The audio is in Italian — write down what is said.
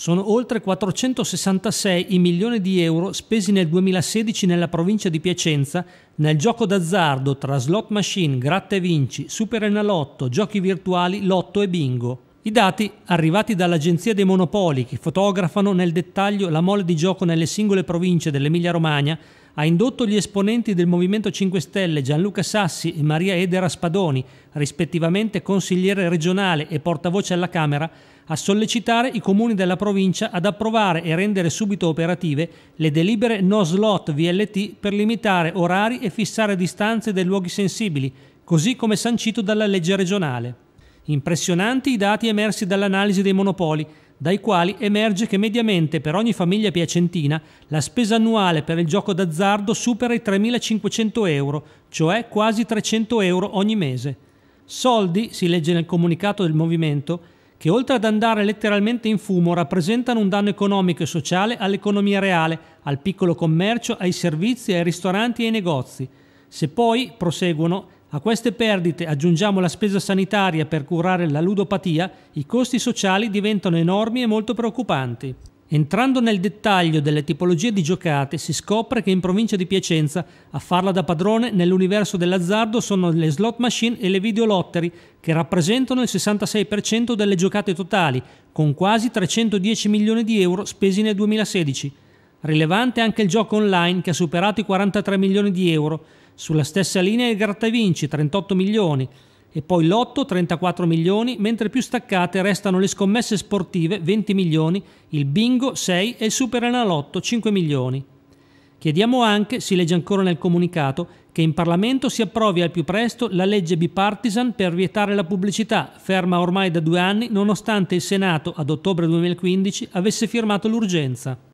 Sono oltre 466 i milioni di euro spesi nel 2016 nella provincia di Piacenza nel gioco d'azzardo tra slot machine, gratta e vinci, super enalotto, giochi virtuali, lotto e bingo. I dati arrivati dall'Agenzia dei Monopoli, che fotografano nel dettaglio la mole di gioco nelle singole province dell'Emilia-Romagna, ha indotto gli esponenti del Movimento 5 Stelle Gianluca Sassi e Maria Edera Spadoni, rispettivamente consigliere regionale e portavoce alla Camera, a sollecitare i comuni della provincia ad approvare e rendere subito operative le delibere no slot VLT per limitare orari e fissare distanze dai luoghi sensibili, così come sancito dalla legge regionale. Impressionanti i dati emersi dall'analisi dei monopoli, dai quali emerge che mediamente per ogni famiglia piacentina la spesa annuale per il gioco d'azzardo supera i 3.500 euro, cioè quasi 300 euro ogni mese. Soldi, si legge nel comunicato del movimento, che oltre ad andare letteralmente in fumo rappresentano un danno economico e sociale all'economia reale, al piccolo commercio, ai servizi, ai ristoranti e ai negozi. Se poi, proseguono, a queste perdite aggiungiamo la spesa sanitaria per curare la ludopatia, i costi sociali diventano enormi e molto preoccupanti. Entrando nel dettaglio delle tipologie di giocate, si scopre che in provincia di Piacenza a farla da padrone nell'universo dell'azzardo sono le slot machine e le videolottery, che rappresentano il 66% delle giocate totali, con quasi 310 milioni di euro spesi nel 2016. Rilevante anche il gioco online, che ha superato i 43 milioni di euro, sulla stessa linea il grattavinci 38 milioni e poi Lotto, 34 milioni, mentre più staccate restano le scommesse sportive 20 milioni, il bingo 6 e il Super Enalotto, 5 milioni. Chiediamo anche, si legge ancora nel comunicato, che in Parlamento si approvi al più presto la legge bipartisan per vietare la pubblicità, ferma ormai da due anni nonostante il Senato ad ottobre 2015 avesse firmato l'urgenza.